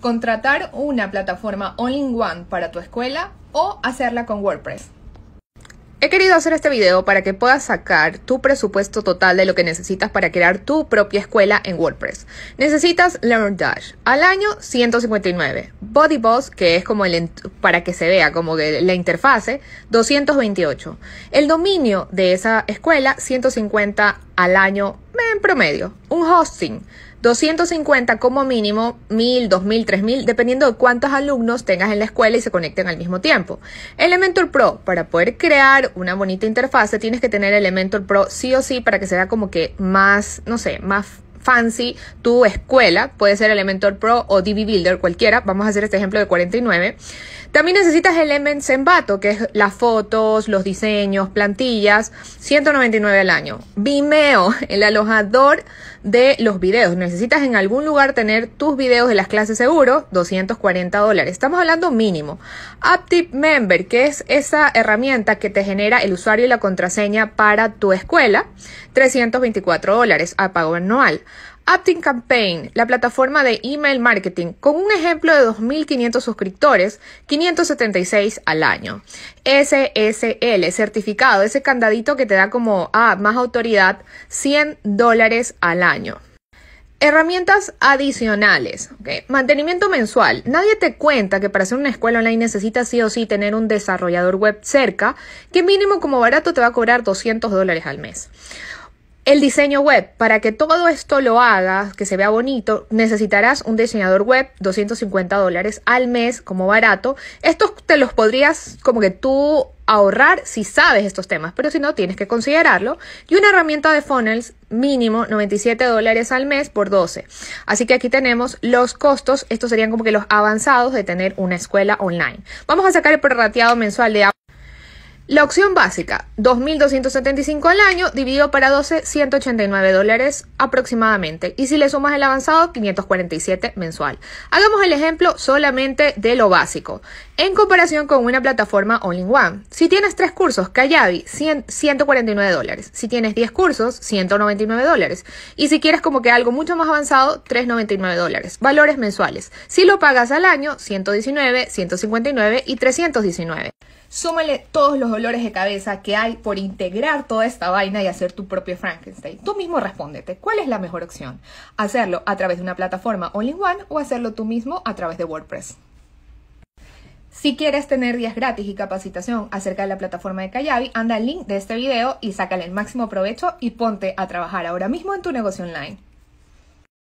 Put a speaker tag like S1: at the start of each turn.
S1: contratar una plataforma all-in-one para tu escuela o hacerla con WordPress. He querido hacer este video para que puedas sacar tu presupuesto total de lo que necesitas para crear tu propia escuela en WordPress. Necesitas LearnDash al año 159, Body Boss, que es como el para que se vea como la interfase 228, el dominio de esa escuela 150 al año en promedio, un hosting 250 como mínimo, 1000, 2000, 3000, dependiendo de cuántos alumnos tengas en la escuela y se conecten al mismo tiempo. Elementor Pro, para poder crear una bonita interfase, tienes que tener Elementor Pro sí o sí para que sea como que más, no sé, más fancy tu escuela, puede ser Elementor Pro o DB Builder, cualquiera, vamos a hacer este ejemplo de 49. También necesitas Element Sembato, que es las fotos, los diseños, plantillas, 199 al año. Vimeo, el alojador de los videos. Necesitas en algún lugar tener tus videos de las clases seguro, 240 dólares. Estamos hablando mínimo. AppTip Member, que es esa herramienta que te genera el usuario y la contraseña para tu escuela, 324 dólares a pago anual. Acting Campaign, la plataforma de email marketing, con un ejemplo de 2.500 suscriptores, 576 al año. SSL, certificado, ese candadito que te da como, ah, más autoridad, 100 dólares al año. Herramientas adicionales. Mantenimiento mensual. Nadie te cuenta que para hacer una escuela online necesitas sí o sí tener un desarrollador web cerca, que mínimo como barato te va a cobrar 200 dólares al mes. El diseño web. Para que todo esto lo hagas, que se vea bonito, necesitarás un diseñador web, 250 dólares al mes, como barato. Estos te los podrías como que tú ahorrar si sabes estos temas, pero si no, tienes que considerarlo. Y una herramienta de funnels mínimo 97 dólares al mes por 12. Así que aquí tenemos los costos. Estos serían como que los avanzados de tener una escuela online. Vamos a sacar el prorrateado mensual de la opción básica, 2.275 al año, dividido para 12, 189 dólares aproximadamente. Y si le sumas el avanzado, 547 mensual. Hagamos el ejemplo solamente de lo básico, en comparación con una plataforma all one Si tienes tres cursos, Kayabi, 149 dólares. Si tienes 10 cursos, 199 dólares. Y si quieres como que algo mucho más avanzado, 399 dólares. Valores mensuales. Si lo pagas al año, 119, 159 y 319. Súmale todos los dolores de cabeza que hay por integrar toda esta vaina y hacer tu propio Frankenstein. Tú mismo respóndete, ¿cuál es la mejor opción? ¿Hacerlo a través de una plataforma all-in-one o hacerlo tú mismo a través de WordPress? Si quieres tener días gratis y capacitación acerca de la plataforma de Kayabi, anda al link de este video y sácale el máximo provecho y ponte a trabajar ahora mismo en tu negocio online.